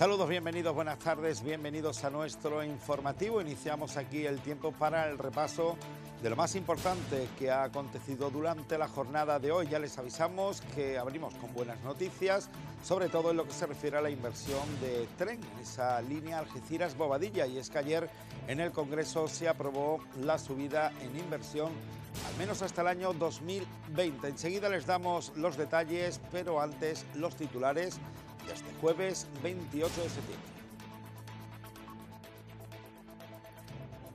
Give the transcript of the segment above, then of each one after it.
Saludos, bienvenidos, buenas tardes, bienvenidos a nuestro informativo. Iniciamos aquí el tiempo para el repaso de lo más importante que ha acontecido durante la jornada de hoy. Ya les avisamos que abrimos con buenas noticias, sobre todo en lo que se refiere a la inversión de tren en esa línea Algeciras-Bobadilla. Y es que ayer en el Congreso se aprobó la subida en inversión, al menos hasta el año 2020. Enseguida les damos los detalles, pero antes los titulares desde jueves 28 de septiembre.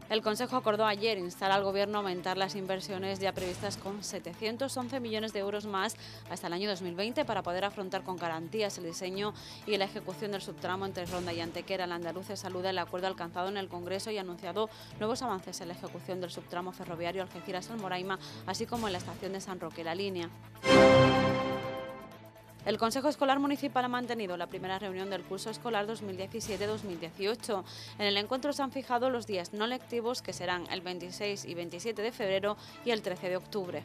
El Consejo acordó ayer instar al Gobierno a aumentar las inversiones ya previstas con 711 millones de euros más hasta el año 2020 para poder afrontar con garantías el diseño y la ejecución del subtramo entre Ronda y Antequera. La andaluz saluda el acuerdo alcanzado en el Congreso y ha anunciado nuevos avances en la ejecución del subtramo ferroviario Algeciras-Almoraima, así como en la estación de San Roque, la línea. El Consejo Escolar Municipal ha mantenido la primera reunión del curso escolar 2017-2018. En el encuentro se han fijado los días no lectivos que serán el 26 y 27 de febrero y el 13 de octubre.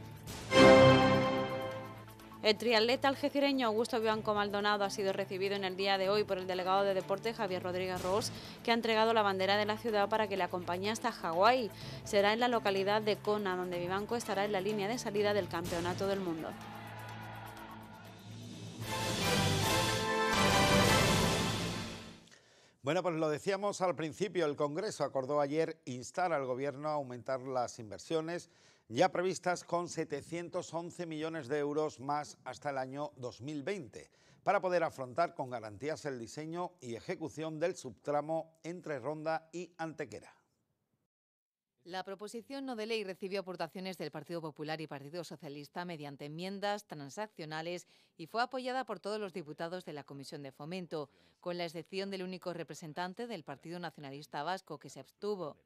El triatleta algecireño Augusto Bianco Maldonado ha sido recibido en el día de hoy por el delegado de deporte Javier Rodríguez Ross, que ha entregado la bandera de la ciudad para que le acompañe hasta Hawái. Será en la localidad de Kona, donde Vivanco estará en la línea de salida del Campeonato del Mundo. Bueno, pues lo decíamos al principio, el Congreso acordó ayer instar al Gobierno a aumentar las inversiones ya previstas con 711 millones de euros más hasta el año 2020, para poder afrontar con garantías el diseño y ejecución del subtramo entre Ronda y Antequera. La proposición no de ley recibió aportaciones del Partido Popular y Partido Socialista mediante enmiendas transaccionales y fue apoyada por todos los diputados de la Comisión de Fomento, con la excepción del único representante del Partido Nacionalista Vasco que se abstuvo.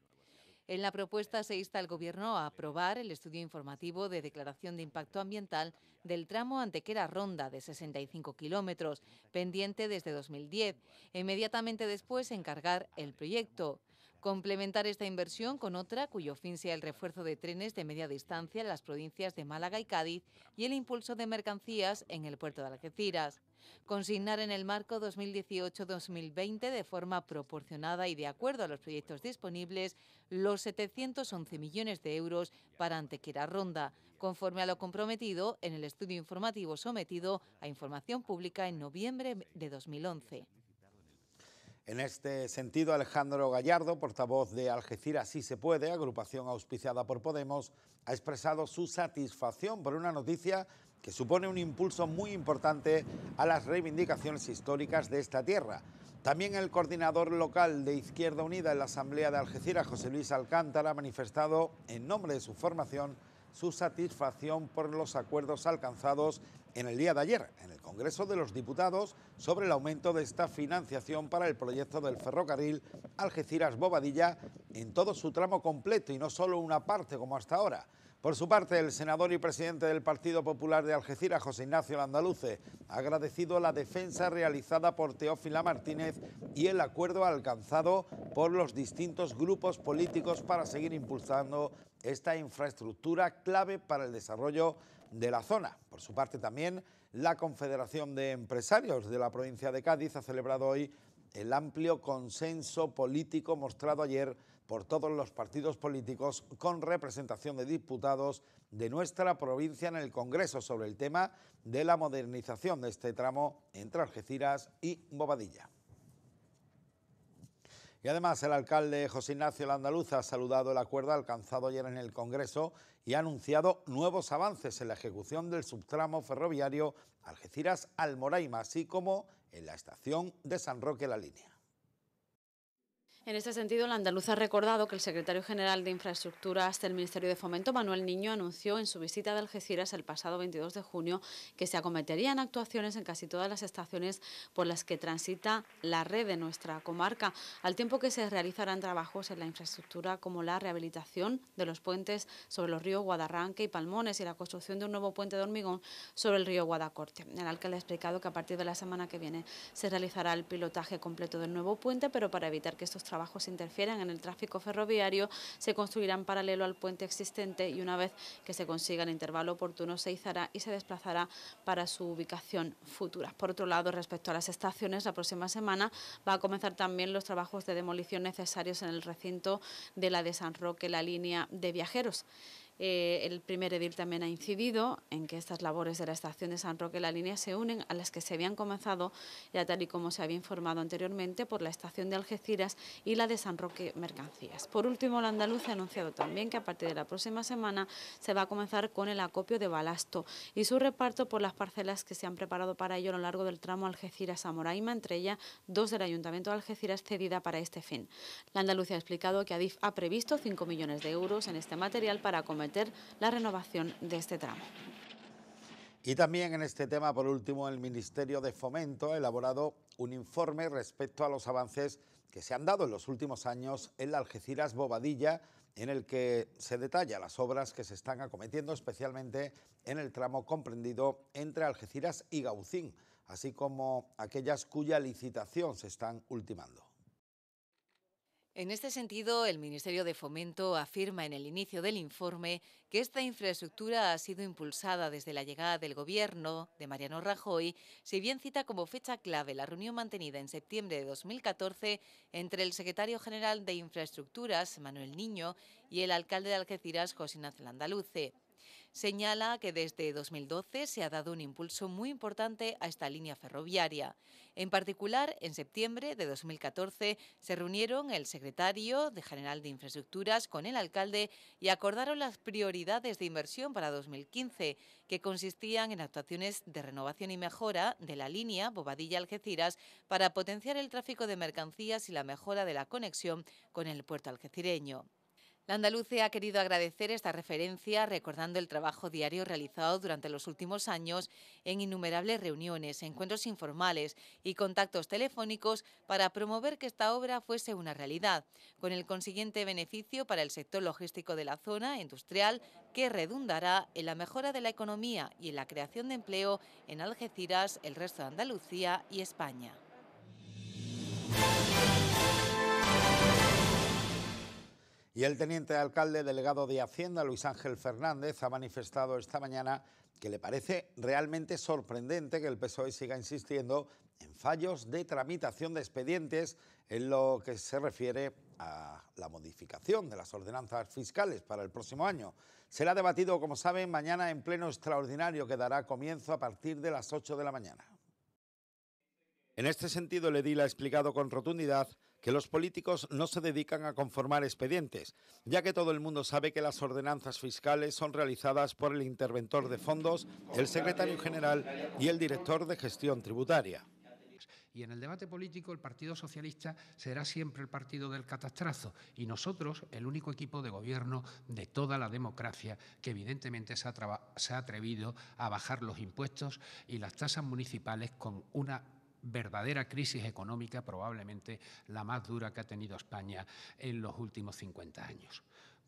En la propuesta se insta al Gobierno a aprobar el estudio informativo de declaración de impacto ambiental del tramo Antequera-Ronda de 65 kilómetros, pendiente desde 2010, e inmediatamente después encargar el proyecto complementar esta inversión con otra cuyo fin sea el refuerzo de trenes de media distancia en las provincias de Málaga y Cádiz y el impulso de mercancías en el puerto de Algeciras. Consignar en el marco 2018-2020 de forma proporcionada y de acuerdo a los proyectos disponibles los 711 millones de euros para Antequera Ronda, conforme a lo comprometido en el estudio informativo sometido a información pública en noviembre de 2011. En este sentido, Alejandro Gallardo, portavoz de Algeciras Sí Se Puede, agrupación auspiciada por Podemos, ha expresado su satisfacción por una noticia que supone un impulso muy importante a las reivindicaciones históricas de esta tierra. También el coordinador local de Izquierda Unida en la Asamblea de Algeciras, José Luis Alcántara, ha manifestado en nombre de su formación su satisfacción por los acuerdos alcanzados en el día de ayer en el Congreso de los Diputados sobre el aumento de esta financiación para el proyecto del ferrocarril Algeciras-Bobadilla en todo su tramo completo y no solo una parte como hasta ahora. Por su parte, el senador y presidente del Partido Popular de Algeciras, José Ignacio Landaluce, ha agradecido la defensa realizada por Teófila Martínez y el acuerdo alcanzado por los distintos grupos políticos para seguir impulsando esta infraestructura clave para el desarrollo de la zona. Por su parte también la Confederación de Empresarios de la provincia de Cádiz ha celebrado hoy el amplio consenso político mostrado ayer por todos los partidos políticos con representación de diputados de nuestra provincia en el Congreso sobre el tema de la modernización de este tramo entre Algeciras y Bobadilla. Y además el alcalde José Ignacio Landaluza ha saludado el acuerdo alcanzado ayer en el Congreso y ha anunciado nuevos avances en la ejecución del subtramo ferroviario Algeciras-Almoraima, así como en la estación de San Roque La Línea. En este sentido, la andaluza ha recordado que el secretario general de Infraestructuras del Ministerio de Fomento, Manuel Niño, anunció en su visita de Algeciras el pasado 22 de junio que se acometerían actuaciones en casi todas las estaciones por las que transita la red de nuestra comarca, al tiempo que se realizarán trabajos en la infraestructura como la rehabilitación de los puentes sobre los ríos Guadarranque y Palmones y la construcción de un nuevo puente de hormigón sobre el río Guadacorte. El alcalde ha explicado que a partir de la semana que viene se realizará el pilotaje completo del nuevo puente, pero para evitar que estos trabajos interfieran en el tráfico ferroviario, se construirán paralelo al puente existente y una vez que se consiga el intervalo oportuno se izará y se desplazará para su ubicación futura. Por otro lado, respecto a las estaciones, la próxima semana va a comenzar también los trabajos de demolición necesarios en el recinto de la de San Roque, la línea de viajeros. Eh, el primer edil también ha incidido en que estas labores de la estación de San Roque la línea se unen a las que se habían comenzado, ya tal y como se había informado anteriormente, por la estación de Algeciras y la de San Roque Mercancías. Por último, la andaluz ha anunciado también que a partir de la próxima semana se va a comenzar con el acopio de balasto y su reparto por las parcelas que se han preparado para ello a lo largo del tramo algeciras samoraima entre ellas dos del Ayuntamiento de Algeciras cedida para este fin. La Andalucía ha explicado que ADIF ha previsto 5 millones de euros en este material para comer la renovación de este tramo. Y también en este tema, por último, el Ministerio de Fomento ha elaborado un informe respecto a los avances que se han dado en los últimos años en la Algeciras Bobadilla, en el que se detalla las obras que se están acometiendo, especialmente en el tramo comprendido entre Algeciras y Gaucín, así como aquellas cuya licitación se están ultimando. En este sentido, el Ministerio de Fomento afirma en el inicio del informe que esta infraestructura ha sido impulsada desde la llegada del Gobierno de Mariano Rajoy, si bien cita como fecha clave la reunión mantenida en septiembre de 2014 entre el secretario general de Infraestructuras, Manuel Niño, y el alcalde de Algeciras, José Ignacio Landaluce. Señala que desde 2012 se ha dado un impulso muy importante a esta línea ferroviaria. En particular, en septiembre de 2014 se reunieron el secretario de General de Infraestructuras con el alcalde y acordaron las prioridades de inversión para 2015, que consistían en actuaciones de renovación y mejora de la línea Bobadilla-Algeciras para potenciar el tráfico de mercancías y la mejora de la conexión con el puerto algecireño. La Andalucía ha querido agradecer esta referencia recordando el trabajo diario realizado durante los últimos años en innumerables reuniones, encuentros informales y contactos telefónicos para promover que esta obra fuese una realidad, con el consiguiente beneficio para el sector logístico de la zona industrial que redundará en la mejora de la economía y en la creación de empleo en Algeciras, el resto de Andalucía y España. Y el teniente alcalde delegado de Hacienda, Luis Ángel Fernández, ha manifestado esta mañana que le parece realmente sorprendente que el PSOE siga insistiendo en fallos de tramitación de expedientes en lo que se refiere a la modificación de las ordenanzas fiscales para el próximo año. Será debatido, como saben, mañana en pleno extraordinario que dará comienzo a partir de las 8 de la mañana. En este sentido, el ha explicado con rotundidad que los políticos no se dedican a conformar expedientes, ya que todo el mundo sabe que las ordenanzas fiscales son realizadas por el interventor de fondos, el secretario general y el director de gestión tributaria. Y en el debate político el Partido Socialista será siempre el partido del catastrazo y nosotros el único equipo de gobierno de toda la democracia que evidentemente se ha, se ha atrevido a bajar los impuestos y las tasas municipales con una verdadera crisis económica, probablemente la más dura que ha tenido España en los últimos 50 años.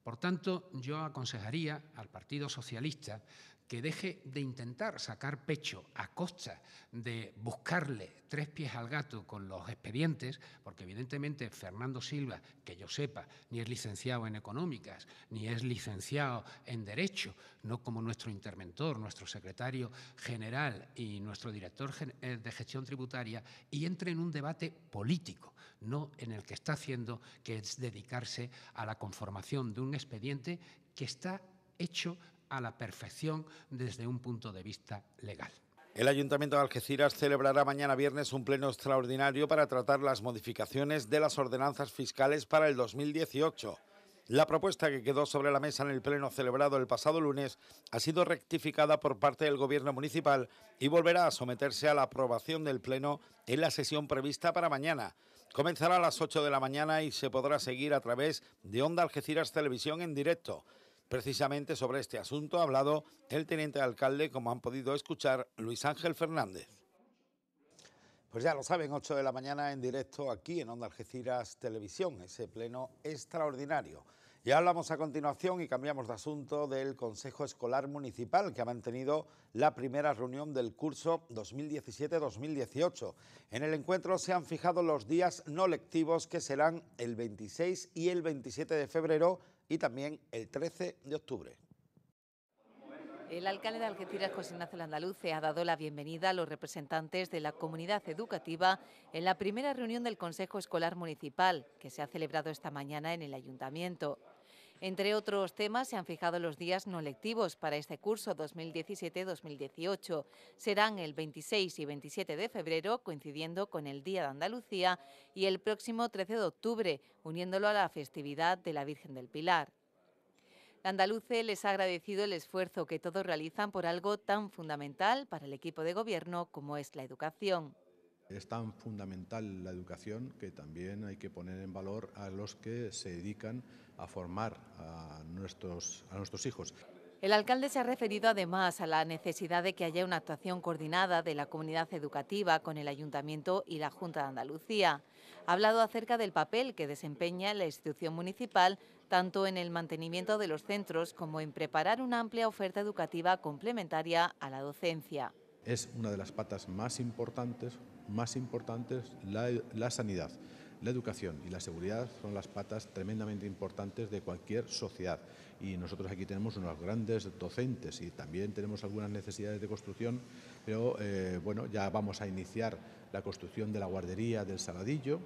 Por tanto, yo aconsejaría al Partido Socialista que deje de intentar sacar pecho a costa de buscarle tres pies al gato con los expedientes, porque evidentemente Fernando Silva, que yo sepa, ni es licenciado en económicas, ni es licenciado en derecho, no como nuestro interventor, nuestro secretario general y nuestro director eh, de gestión tributaria, y entre en un debate político no en el que está haciendo, que es dedicarse a la conformación de un expediente que está hecho a la perfección desde un punto de vista legal. El Ayuntamiento de Algeciras celebrará mañana viernes un pleno extraordinario para tratar las modificaciones de las ordenanzas fiscales para el 2018. La propuesta que quedó sobre la mesa en el pleno celebrado el pasado lunes ha sido rectificada por parte del Gobierno municipal y volverá a someterse a la aprobación del pleno en la sesión prevista para mañana. Comenzará a las 8 de la mañana y se podrá seguir a través de Onda Algeciras Televisión en directo. Precisamente sobre este asunto ha hablado el teniente alcalde, como han podido escuchar, Luis Ángel Fernández. Pues ya lo saben, 8 de la mañana en directo aquí en Onda Algeciras Televisión, ese pleno extraordinario. Ya hablamos a continuación y cambiamos de asunto del Consejo Escolar Municipal que ha mantenido la primera reunión del curso 2017-2018. En el encuentro se han fijado los días no lectivos que serán el 26 y el 27 de febrero y también el 13 de octubre. El alcalde de Algeciras, José Ignacio Landaluce, ha dado la bienvenida a los representantes de la comunidad educativa en la primera reunión del Consejo Escolar Municipal, que se ha celebrado esta mañana en el Ayuntamiento. Entre otros temas, se han fijado los días no lectivos para este curso 2017-2018. Serán el 26 y 27 de febrero, coincidiendo con el Día de Andalucía, y el próximo 13 de octubre, uniéndolo a la festividad de la Virgen del Pilar. Andaluce les ha agradecido el esfuerzo que todos realizan por algo tan fundamental para el equipo de gobierno como es la educación. Es tan fundamental la educación que también hay que poner en valor a los que se dedican a formar a nuestros, a nuestros hijos. El alcalde se ha referido además a la necesidad de que haya una actuación coordinada de la comunidad educativa con el Ayuntamiento y la Junta de Andalucía. Ha hablado acerca del papel que desempeña la institución municipal tanto en el mantenimiento de los centros como en preparar una amplia oferta educativa complementaria a la docencia. Es una de las patas más importantes, más importantes la, la sanidad. La educación y la seguridad son las patas tremendamente importantes de cualquier sociedad y nosotros aquí tenemos unos grandes docentes y también tenemos algunas necesidades de construcción pero eh, bueno, ya vamos a iniciar la construcción de la guardería del Saladillo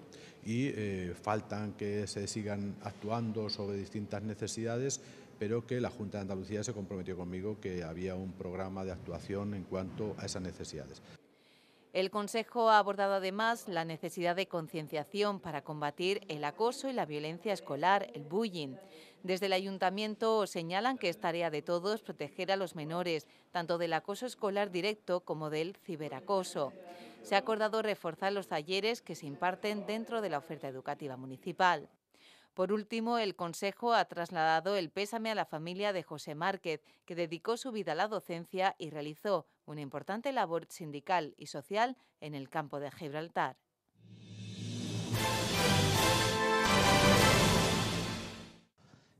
y eh, faltan que se sigan actuando sobre distintas necesidades, pero que la Junta de Andalucía se comprometió conmigo que había un programa de actuación en cuanto a esas necesidades. El Consejo ha abordado además la necesidad de concienciación para combatir el acoso y la violencia escolar, el bullying. Desde el ayuntamiento señalan que es tarea de todos proteger a los menores, tanto del acoso escolar directo como del ciberacoso. Se ha acordado reforzar los talleres que se imparten dentro de la oferta educativa municipal. Por último, el Consejo ha trasladado el pésame a la familia de José Márquez, que dedicó su vida a la docencia y realizó una importante labor sindical y social en el campo de Gibraltar.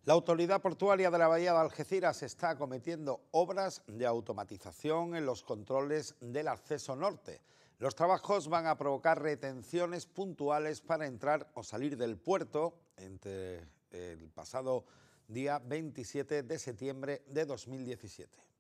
La autoridad portuaria de la Bahía de Algeciras está acometiendo obras de automatización en los controles del acceso norte. Los trabajos van a provocar retenciones puntuales para entrar o salir del puerto entre eh, el pasado día 27 de septiembre de 2017.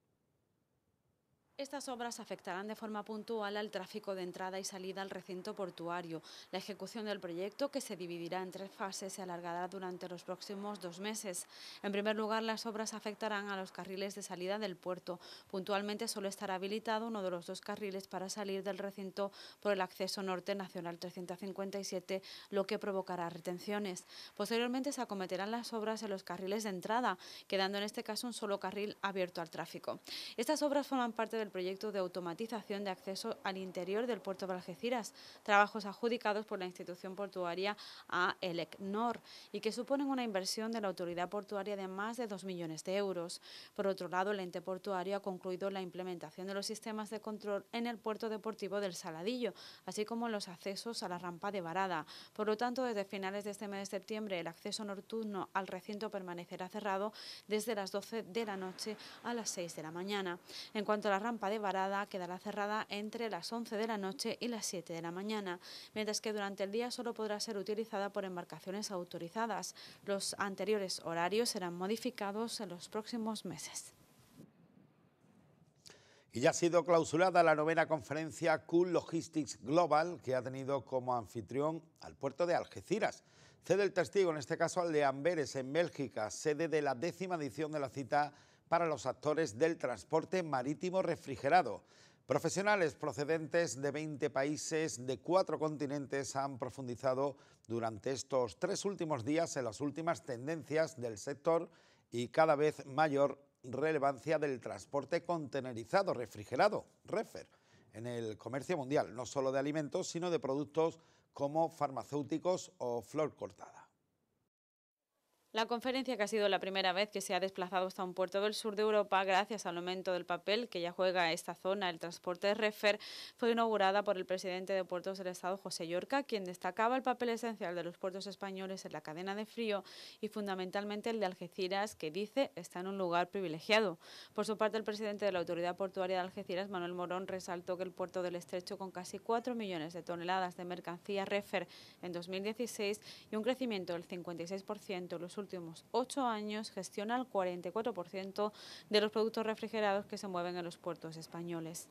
Estas obras afectarán de forma puntual al tráfico de entrada y salida al recinto portuario. La ejecución del proyecto, que se dividirá en tres fases, se alargará durante los próximos dos meses. En primer lugar, las obras afectarán a los carriles de salida del puerto. Puntualmente solo estará habilitado uno de los dos carriles para salir del recinto por el acceso norte nacional 357, lo que provocará retenciones. Posteriormente se acometerán las obras en los carriles de entrada, quedando en este caso un solo carril abierto al tráfico. Estas obras forman parte del proyecto de automatización de acceso al interior del puerto de trabajos adjudicados por la institución portuaria a ELECNOR y que suponen una inversión de la autoridad portuaria de más de 2 millones de euros. Por otro lado, el ente portuario ha concluido la implementación de los sistemas de control en el puerto deportivo del Saladillo, así como los accesos a la rampa de Varada. Por lo tanto, desde finales de este mes de septiembre, el acceso nocturno al recinto permanecerá cerrado desde las 12 de la noche a las 6 de la mañana. En cuanto a rampa de varada quedará cerrada entre las 11 de la noche y las 7 de la mañana, mientras que durante el día solo podrá ser utilizada por embarcaciones autorizadas. Los anteriores horarios serán modificados en los próximos meses. Y ya ha sido clausurada la novena conferencia Cool Logistics Global, que ha tenido como anfitrión al puerto de Algeciras. Cede el testigo, en este caso al de Amberes, en Bélgica, sede de la décima edición de la cita para los actores del transporte marítimo refrigerado. Profesionales procedentes de 20 países de cuatro continentes han profundizado durante estos tres últimos días en las últimas tendencias del sector y cada vez mayor relevancia del transporte contenerizado refrigerado, refer, en el comercio mundial, no solo de alimentos, sino de productos como farmacéuticos o flor cortada. La conferencia, que ha sido la primera vez que se ha desplazado hasta un puerto del sur de Europa gracias al aumento del papel que ya juega esta zona, el transporte de refer, fue inaugurada por el presidente de puertos del Estado, José Llorca, quien destacaba el papel esencial de los puertos españoles en la cadena de frío y fundamentalmente el de Algeciras, que dice está en un lugar privilegiado. Por su parte, el presidente de la Autoridad Portuaria de Algeciras, Manuel Morón, resaltó que el puerto del Estrecho, con casi 4 millones de toneladas de mercancía refer en 2016 y un crecimiento del 56% en los últimos ocho años gestiona el 44% de los productos refrigerados que se mueven en los puertos españoles.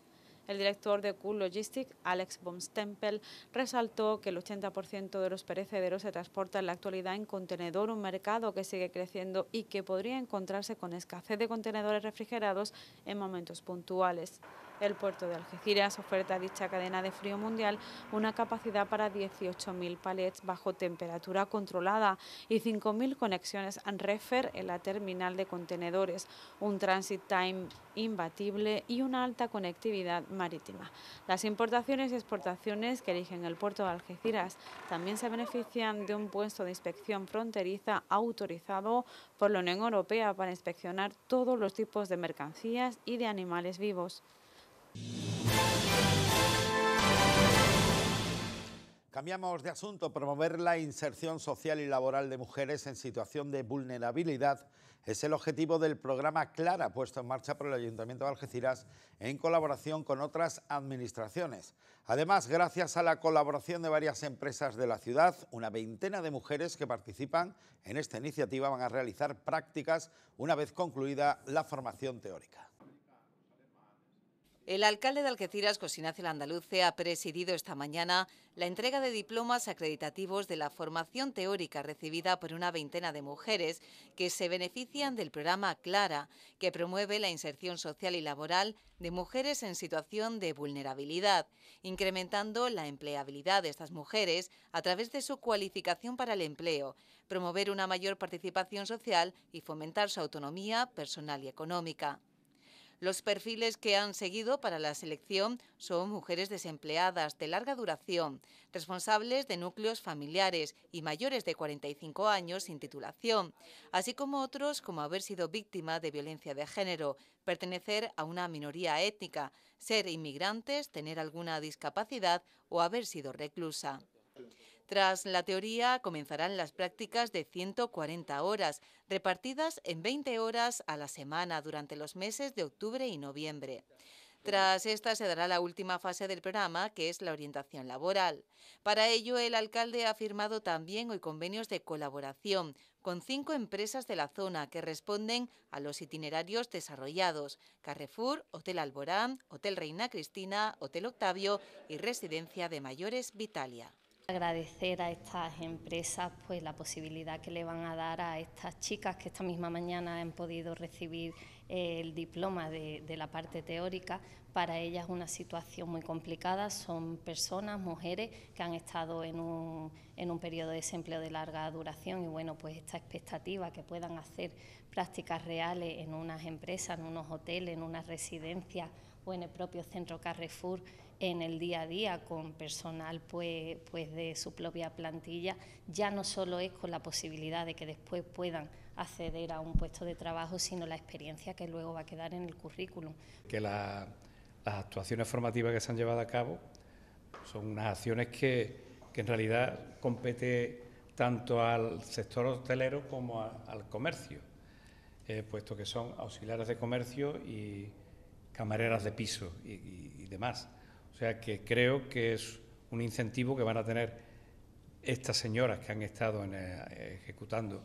El director de Cool Logistics, Alex Bomstempel, resaltó que el 80% de los perecederos se transporta en la actualidad en contenedor, un mercado que sigue creciendo y que podría encontrarse con escasez de contenedores refrigerados en momentos puntuales. El puerto de Algeciras oferta a dicha cadena de frío mundial una capacidad para 18.000 palets bajo temperatura controlada y 5.000 conexiones refer en la terminal de contenedores, un transit time imbatible y una alta conectividad marítima. Las importaciones y exportaciones que eligen el puerto de Algeciras también se benefician de un puesto de inspección fronteriza autorizado por la Unión Europea para inspeccionar todos los tipos de mercancías y de animales vivos. Cambiamos de asunto. Promover la inserción social y laboral de mujeres en situación de vulnerabilidad es el objetivo del programa Clara, puesto en marcha por el Ayuntamiento de Algeciras en colaboración con otras administraciones. Además, gracias a la colaboración de varias empresas de la ciudad, una veintena de mujeres que participan en esta iniciativa van a realizar prácticas una vez concluida la formación teórica. El alcalde de Algeciras, Cosinacio Landaluce, ha presidido esta mañana la entrega de diplomas acreditativos de la formación teórica recibida por una veintena de mujeres que se benefician del programa CLARA, que promueve la inserción social y laboral de mujeres en situación de vulnerabilidad, incrementando la empleabilidad de estas mujeres a través de su cualificación para el empleo, promover una mayor participación social y fomentar su autonomía personal y económica. Los perfiles que han seguido para la selección son mujeres desempleadas de larga duración, responsables de núcleos familiares y mayores de 45 años sin titulación, así como otros como haber sido víctima de violencia de género, pertenecer a una minoría étnica, ser inmigrantes, tener alguna discapacidad o haber sido reclusa. Tras la teoría, comenzarán las prácticas de 140 horas, repartidas en 20 horas a la semana durante los meses de octubre y noviembre. Tras esta se dará la última fase del programa, que es la orientación laboral. Para ello, el alcalde ha firmado también hoy convenios de colaboración con cinco empresas de la zona que responden a los itinerarios desarrollados, Carrefour, Hotel Alborán, Hotel Reina Cristina, Hotel Octavio y Residencia de Mayores Vitalia. Agradecer a estas empresas pues la posibilidad que le van a dar a estas chicas que esta misma mañana han podido recibir eh, el diploma de, la parte teórica. Para ellas una situación muy complicada, son personas, mujeres que han estado en un, en un periodo de desempleo de larga duración y bueno, pues esta expectativa que puedan hacer prácticas reales en unas empresas, en unos hoteles, en una residencia o en el propio centro Carrefour en el día a día con personal pues, pues de su propia plantilla, ya no solo es con la posibilidad de que después puedan acceder a un puesto de trabajo, sino la experiencia que luego va a quedar en el currículum. Que las actuaciones formativas que se han llevado a cabo son unas acciones que, en realidad compete tanto al sector hotelero como al comercio, eh, puesto que son auxiliares de comercio y camareras de piso y demás. O sea que creo que es un incentivo que van a tener estas señoras que han estado eh, ejecutando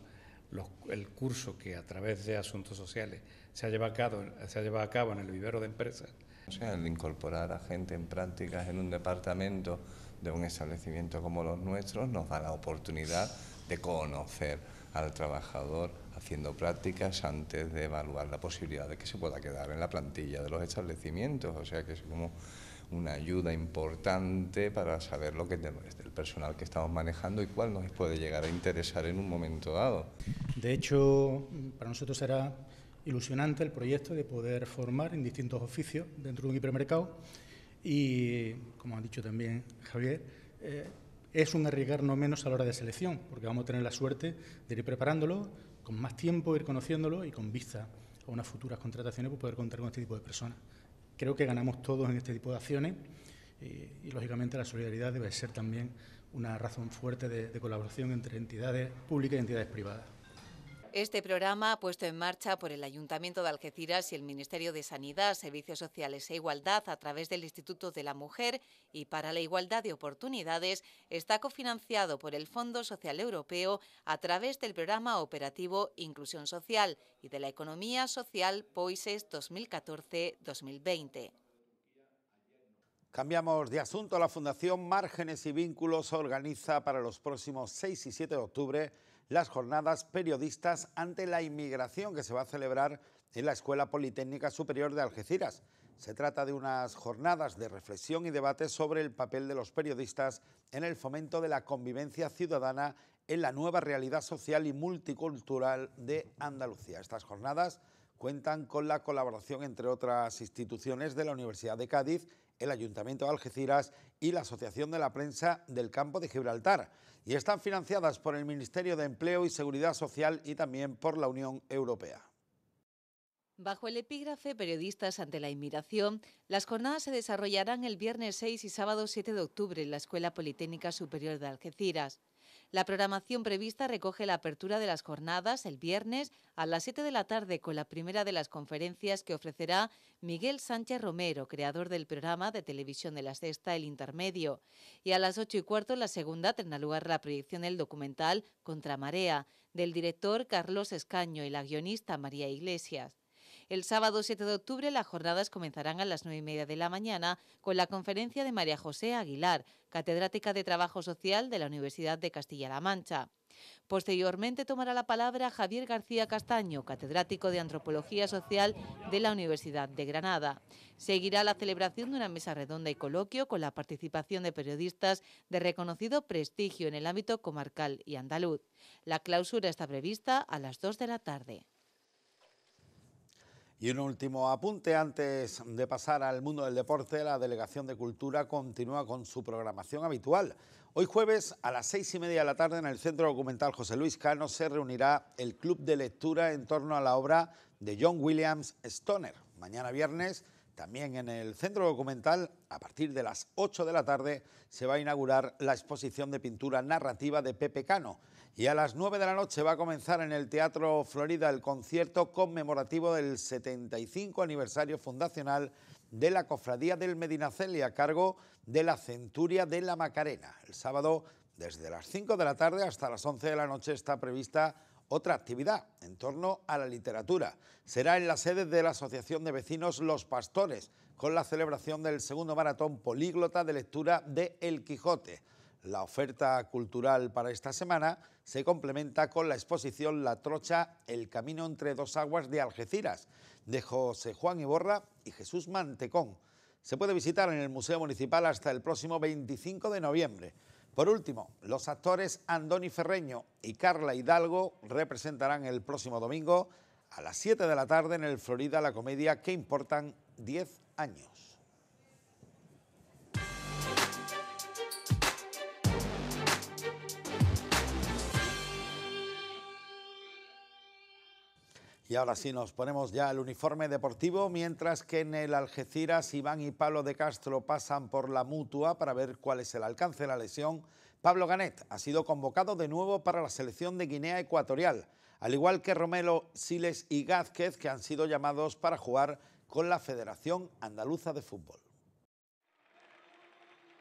el curso que a través de asuntos sociales se ha llevado a cabo, se ha llevado a cabo en el vivero de empresas. O sea, el incorporar a gente en prácticas en un departamento de un establecimiento como los nuestros nos da la oportunidad de conocer al trabajador haciendo prácticas antes de evaluar la posibilidad de que se pueda quedar en la plantilla de los establecimientos. O sea, que es como una ayuda importante para saber lo que es del personal que estamos manejando y cuál nos puede llegar a interesar en un momento dado. De hecho, para nosotros será ilusionante el proyecto de poder formar en distintos oficios dentro de un hipermercado y, como ha dicho también Javier, eh, es un arriesgar no menos a la hora de selección, porque vamos a tener la suerte de ir preparándolo con más tiempo, ir conociéndolo y con vista a unas futuras contrataciones pues poder contar con este tipo de personas. Creo que ganamos todos en este tipo de acciones eh, y, lógicamente, la solidaridad debe ser también una razón fuerte de colaboración entre entidades públicas y entidades privadas. Este programa, puesto en marcha por el Ayuntamiento de Algeciras y el Ministerio de Sanidad, Servicios Sociales e Igualdad a través del Instituto de la Mujer y para la Igualdad de Oportunidades, está cofinanciado por el Fondo Social Europeo a través del Programa Operativo Inclusión Social y de la Economía Social POISES 2014-2020. Cambiamos de asunto. La Fundación Márgenes y Vínculos organiza para los próximos 6 y 7 de octubre las jornadas periodistas ante la inmigración que se va a celebrar en la Escuela Politécnica Superior de Algeciras. Se trata de unas jornadas de reflexión y debate sobre el papel de los periodistas en el fomento de la convivencia ciudadana en la nueva realidad social y multicultural de Andalucía. Estas jornadas cuentan con la colaboración, entre otras instituciones, de la Universidad de Cádiz el Ayuntamiento de Algeciras y la Asociación de la Prensa del Campo de Gibraltar y están financiadas por el Ministerio de Empleo y Seguridad Social y también por la Unión Europea. Bajo el epígrafe Periodistas ante la inmigración, las jornadas se desarrollarán el viernes 6 y sábado 7 de octubre en la Escuela Politécnica Superior de Algeciras. La programación prevista recoge la apertura de las jornadas el viernes a las 7 de la tarde con la primera de las conferencias que ofrecerá Miguel Sánchez Romero, creador del programa de televisión de la Sexta El Intermedio. Y a las 8 y cuarto la segunda tendrá lugar la proyección del documental Contra Marea del director Carlos Escaño y la guionista María Iglesias. El sábado 7 de octubre las jornadas comenzarán a las 9 y media de la mañana con la conferencia de María José Aguilar, catedrática de Trabajo Social de la Universidad de Castilla-La Mancha. Posteriormente tomará la palabra Javier García Castaño, catedrático de Antropología Social de la Universidad de Granada. Seguirá la celebración de una mesa redonda y coloquio con la participación de periodistas de reconocido prestigio en el ámbito comarcal y andaluz. La clausura está prevista a las 2 de la tarde. Y un último apunte antes de pasar al mundo del deporte, la Delegación de Cultura continúa con su programación habitual. Hoy jueves a las seis y media de la tarde en el Centro Documental José Luis Cano se reunirá el Club de Lectura en torno a la obra de John Williams Stoner. Mañana viernes también en el centro documental, a partir de las 8 de la tarde, se va a inaugurar la exposición de pintura narrativa de Pepe Cano. Y a las 9 de la noche va a comenzar en el Teatro Florida el concierto conmemorativo del 75 aniversario fundacional de la Cofradía del Medinaceli a cargo de la Centuria de la Macarena. El sábado, desde las 5 de la tarde hasta las 11 de la noche, está prevista otra actividad en torno a la literatura será en la sede de la Asociación de Vecinos Los Pastores, con la celebración del segundo maratón políglota de lectura de El Quijote. La oferta cultural para esta semana se complementa con la exposición La Trocha, El Camino entre dos aguas de Algeciras, de José Juan Iborra y Jesús Mantecón. Se puede visitar en el Museo Municipal hasta el próximo 25 de noviembre. Por último, los actores Andoni Ferreño y Carla Hidalgo representarán el próximo domingo a las 7 de la tarde en el Florida la comedia que importan 10 años. Y ahora sí, nos ponemos ya el uniforme deportivo, mientras que en el Algeciras Iván y Pablo de Castro pasan por la mutua para ver cuál es el alcance de la lesión. Pablo Ganet ha sido convocado de nuevo para la selección de Guinea Ecuatorial, al igual que Romelo Siles y Gázquez, que han sido llamados para jugar con la Federación Andaluza de Fútbol.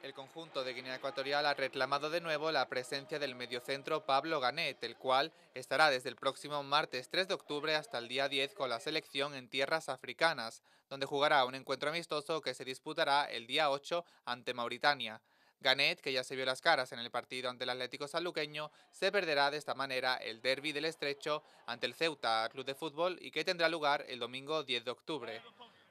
El conjunto de Guinea Ecuatorial ha reclamado de nuevo la presencia del mediocentro Pablo Ganet, el cual estará desde el próximo martes 3 de octubre hasta el día 10 con la selección en tierras africanas, donde jugará un encuentro amistoso que se disputará el día 8 ante Mauritania. Ganet, que ya se vio las caras en el partido ante el Atlético Sanluqueño, se perderá de esta manera el derby del Estrecho ante el Ceuta Club de Fútbol y que tendrá lugar el domingo 10 de octubre.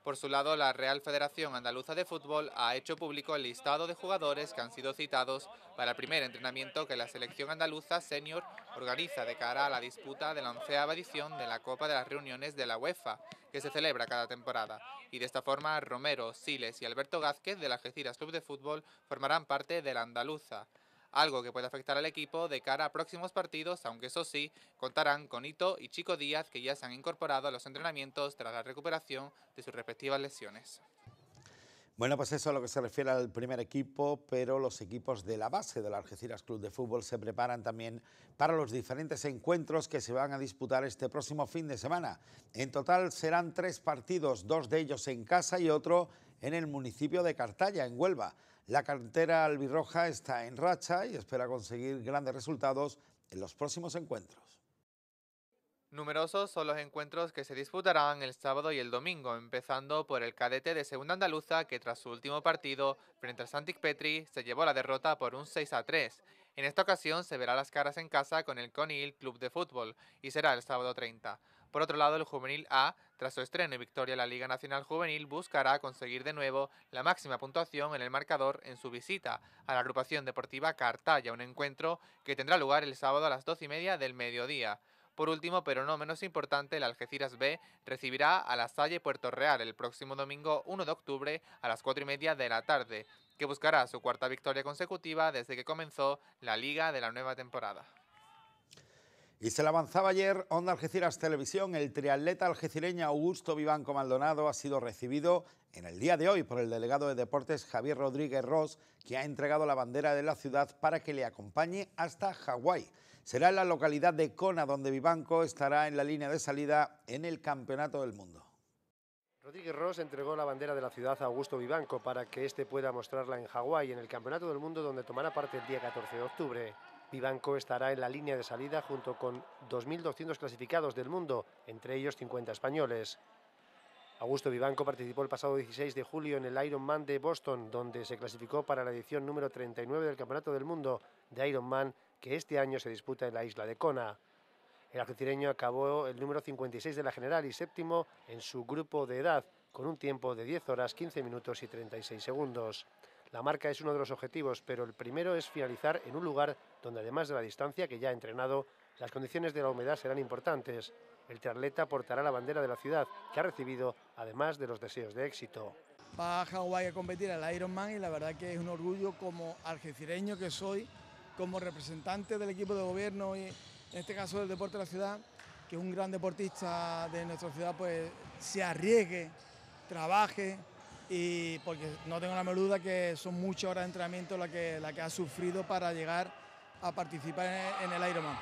Por su lado, la Real Federación Andaluza de Fútbol ha hecho público el listado de jugadores que han sido citados para el primer entrenamiento que la selección andaluza senior organiza de cara a la disputa de la onceava edición de la Copa de las Reuniones de la UEFA, que se celebra cada temporada. Y de esta forma, Romero, Siles y Alberto Gázquez de la Algeciras Club de Fútbol formarán parte de la andaluza algo que puede afectar al equipo de cara a próximos partidos, aunque eso sí, contarán con Ito y Chico Díaz que ya se han incorporado a los entrenamientos tras la recuperación de sus respectivas lesiones. Bueno, pues eso es lo que se refiere al primer equipo, pero los equipos de la base del Algeciras Club de Fútbol se preparan también para los diferentes encuentros que se van a disputar este próximo fin de semana. En total serán tres partidos, dos de ellos en casa y otro en el municipio de Cartaya, en Huelva. La cantera albirroja está en racha y espera conseguir grandes resultados en los próximos encuentros. Numerosos son los encuentros que se disputarán el sábado y el domingo, empezando por el cadete de Segunda Andaluza que tras su último partido frente al Santic Petri se llevó la derrota por un 6 a 3. En esta ocasión se verá las caras en casa con el Conil Club de Fútbol y será el sábado 30. Por otro lado, el Juvenil A tras su estreno y victoria, la Liga Nacional Juvenil buscará conseguir de nuevo la máxima puntuación en el marcador en su visita a la agrupación deportiva Cartaya, un encuentro que tendrá lugar el sábado a las 12 y media del mediodía. Por último, pero no menos importante, el Algeciras B recibirá a la Salle Puerto Real el próximo domingo 1 de octubre a las 4 y media de la tarde, que buscará su cuarta victoria consecutiva desde que comenzó la liga de la nueva temporada. Y se le avanzaba ayer Onda Algeciras Televisión. El triatleta algecireño Augusto Vivanco Maldonado ha sido recibido en el día de hoy por el delegado de deportes Javier Rodríguez Ross, que ha entregado la bandera de la ciudad para que le acompañe hasta Hawái. Será en la localidad de Kona donde Vivanco estará en la línea de salida en el Campeonato del Mundo. Rodríguez Ross entregó la bandera de la ciudad a Augusto Vivanco para que éste pueda mostrarla en Hawái en el Campeonato del Mundo donde tomará parte el día 14 de octubre. Vivanco estará en la línea de salida junto con 2.200 clasificados del mundo, entre ellos 50 españoles. Augusto Vivanco participó el pasado 16 de julio en el Ironman de Boston, donde se clasificó para la edición número 39 del Campeonato del Mundo de Ironman, que este año se disputa en la isla de Kona. El argentino acabó el número 56 de la general y séptimo en su grupo de edad, con un tiempo de 10 horas, 15 minutos y 36 segundos. La marca es uno de los objetivos, pero el primero es finalizar en un lugar donde además de la distancia que ya ha entrenado, las condiciones de la humedad serán importantes. El triatleta portará la bandera de la ciudad, que ha recibido, además de los deseos de éxito. Va a Hawái a competir al Ironman y la verdad que es un orgullo como algecireño que soy, como representante del equipo de gobierno y en este caso del deporte de la ciudad, que un gran deportista de nuestra ciudad pues se arriesgue, trabaje, y porque no tengo la menor duda que son muchas horas de entrenamiento la que, la que ha sufrido para llegar a participar en, el Ironman.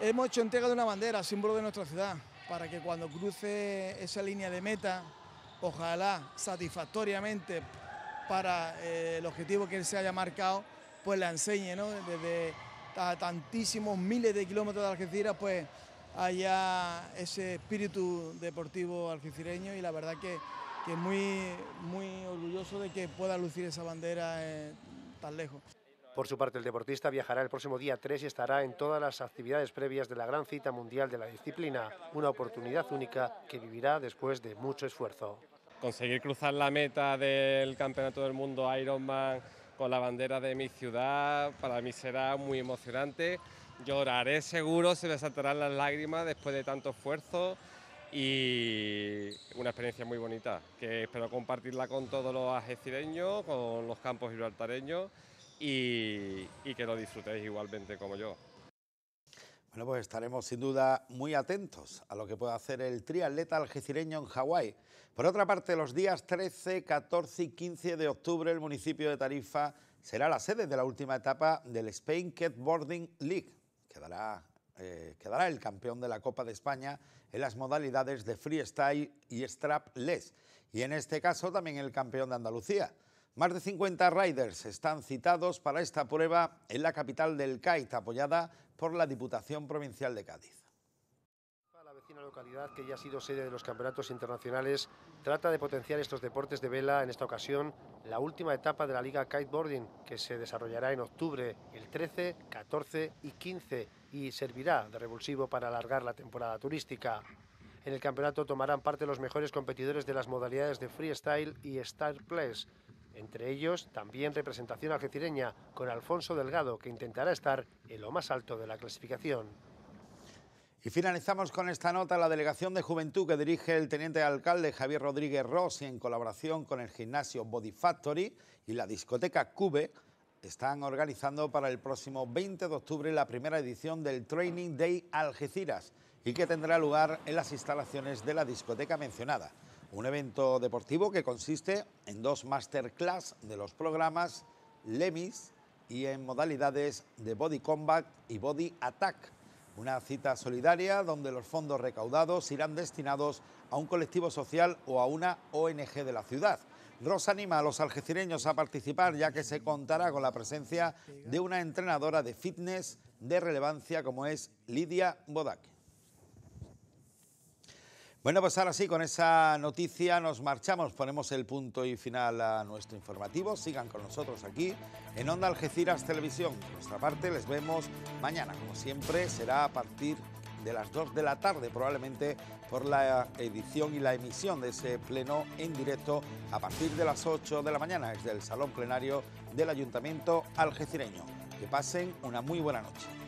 Hemos hecho entrega de una bandera, símbolo de nuestra ciudad, para que cuando cruce esa línea de meta, ojalá satisfactoriamente para eh, el objetivo que él se haya marcado, pues la enseñe, ¿no? Desde tantísimos miles de kilómetros de Algeciras, pues haya ese espíritu deportivo algecireño y la verdad que que muy, muy orgulloso de que pueda lucir esa bandera eh, tan lejos. Por su parte, el deportista viajará el próximo día 3 y estará en todas las actividades previas de la gran cita mundial de la disciplina, una oportunidad única que vivirá después de mucho esfuerzo. Conseguir cruzar la meta del Campeonato del Mundo Ironman con la bandera de mi ciudad, para mí será muy emocionante. Lloraré seguro, se me saltarán las lágrimas después de tanto esfuerzo y una experiencia muy bonita que espero compartirla con todos los algecireños, con los campos gibraltareños y, que lo disfrutéis igualmente como yo. Bueno, pues estaremos sin duda muy atentos a lo que pueda hacer el triatleta algecireño en Hawái. Por otra parte, los días 13, 14 y 15 de octubre el municipio de Tarifa será la sede de la última etapa del Spain Catboarding League. Quedará eh, quedará el campeón de la Copa de España en las modalidades de freestyle y strapless. Y en este caso también el campeón de Andalucía. Más de 50 riders están citados para esta prueba en la capital del kite, apoyada por la Diputación Provincial de Cádiz. La vecina localidad, que ya ha sido sede de los campeonatos internacionales, trata de potenciar estos deportes de vela, en esta ocasión la última etapa de la Liga Kiteboarding, que se desarrollará en octubre, el 13, 14 y 15 y servirá de revulsivo para alargar la temporada turística. En el campeonato tomarán parte los mejores competidores de las modalidades de freestyle y star place, entre ellos también representación algecireña con Alfonso Delgado, que intentará estar en lo más alto de la clasificación. Y finalizamos con esta nota la delegación de juventud que dirige el teniente alcalde Javier Rodríguez Rossi en colaboración con el gimnasio Body Factory y la discoteca Cube están organizando para el próximo 20 de octubre la primera edición del Training Day Algeciras y que tendrá lugar en las instalaciones de la discoteca mencionada. Un evento deportivo que consiste en dos masterclass de los programas LEMIS y en modalidades de Body Combat y Body Attack. Una cita solidaria donde los fondos recaudados irán destinados a un colectivo social o a una ONG de la ciudad. Ros anima a los algecireños a participar ya que se contará con la presencia de una entrenadora de fitness de relevancia como es Lidia Bodak. Bueno, pues ahora sí, con esa noticia nos marchamos, ponemos el punto y final a nuestro informativo. Sigan con nosotros aquí en Onda Algeciras Televisión. Por nuestra parte, les vemos mañana. Como siempre, será a partir de de las 2 de la tarde, probablemente por la edición y la emisión de ese pleno en directo a partir de las 8 de la mañana desde el Salón Plenario del Ayuntamiento Algecireño. Que pasen una muy buena noche.